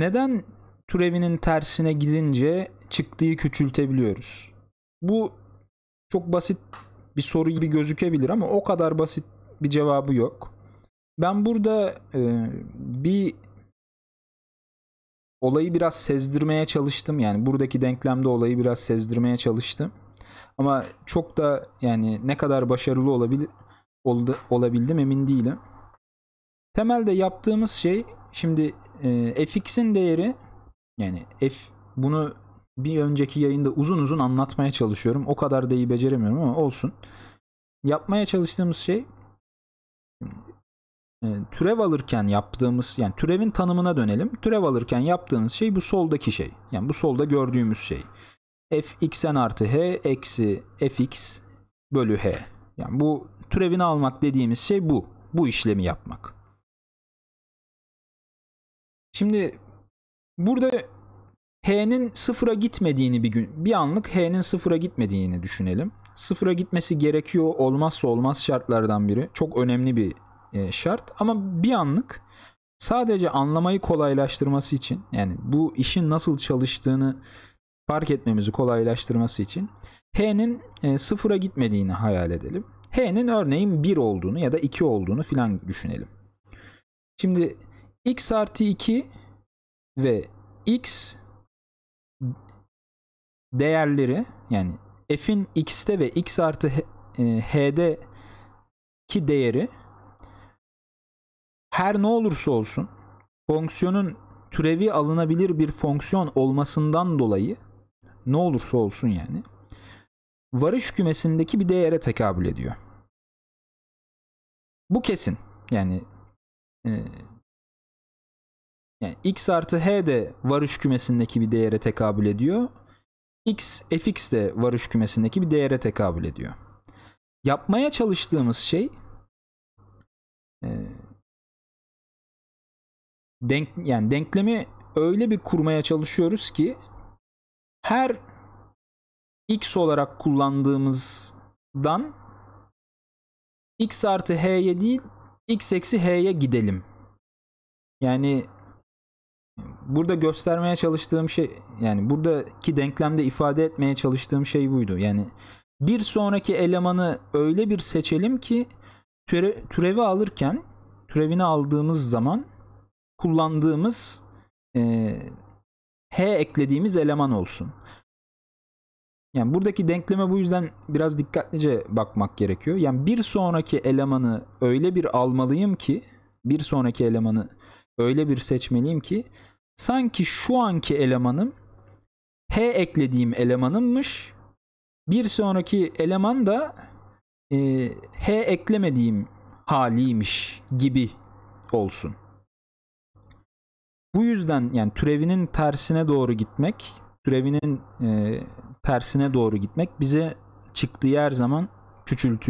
neden türevinin tersine gidince çıktığı küçültebiliyoruz? Bu çok basit bir soru gibi gözükebilir ama o kadar basit bir cevabı yok. Ben burada e, bir olayı biraz sezdirmeye çalıştım. Yani buradaki denklemde olayı biraz sezdirmeye çalıştım. Ama çok da yani ne kadar başarılı olabil, oldu, olabildim emin değilim. Temelde yaptığımız şey şimdi e, ee, fx'in değeri yani f bunu bir önceki yayında uzun uzun anlatmaya çalışıyorum. O kadar da iyi beceremiyorum ama olsun. Yapmaya çalıştığımız şey e, türev alırken yaptığımız yani türevin tanımına dönelim. Türev alırken yaptığınız şey bu soldaki şey. Yani bu solda gördüğümüz şey. fxn artı h eksi fx bölü h. Yani bu türevini almak dediğimiz şey bu. Bu işlemi yapmak. Şimdi burada H'nin sıfıra gitmediğini bir gün bir anlık H'nin sıfıra gitmediğini düşünelim. Sıfıra gitmesi gerekiyor olmazsa olmaz şartlardan biri. Çok önemli bir e, şart ama bir anlık sadece anlamayı kolaylaştırması için yani bu işin nasıl çalıştığını fark etmemizi kolaylaştırması için H'nin e, sıfıra gitmediğini hayal edelim. H'nin örneğin 1 olduğunu ya da 2 olduğunu filan düşünelim. Şimdi x artı 2 ve x değerleri yani f'in x'te ve x artı e, h'de ki değeri her ne olursa olsun fonksiyonun türevi alınabilir bir fonksiyon olmasından dolayı ne olursa olsun yani varış kümesindeki bir değere tekabül ediyor. Bu kesin. Yani e, yani x artı h de varış kümesindeki bir değere tekabül ediyor. x fx de varış kümesindeki bir değere tekabül ediyor. Yapmaya çalıştığımız şey e, denk yani denklemi öyle bir kurmaya çalışıyoruz ki her x olarak kullandığımızdan x artı h'ye değil x eksi h'ye gidelim. Yani burada göstermeye çalıştığım şey yani buradaki denklemde ifade etmeye çalıştığım şey buydu. Yani bir sonraki elemanı öyle bir seçelim ki türe, türevi alırken türevini aldığımız zaman kullandığımız e, h eklediğimiz eleman olsun. Yani buradaki denkleme bu yüzden biraz dikkatlice bakmak gerekiyor. Yani bir sonraki elemanı öyle bir almalıyım ki bir sonraki elemanı öyle bir seçmeliyim ki sanki şu anki elemanım H eklediğim elemanımmış. Bir sonraki eleman da e, H eklemediğim haliymiş gibi olsun. Bu yüzden yani türevinin tersine doğru gitmek, türevinin e, tersine doğru gitmek bize çıktığı her zaman küçültüyor.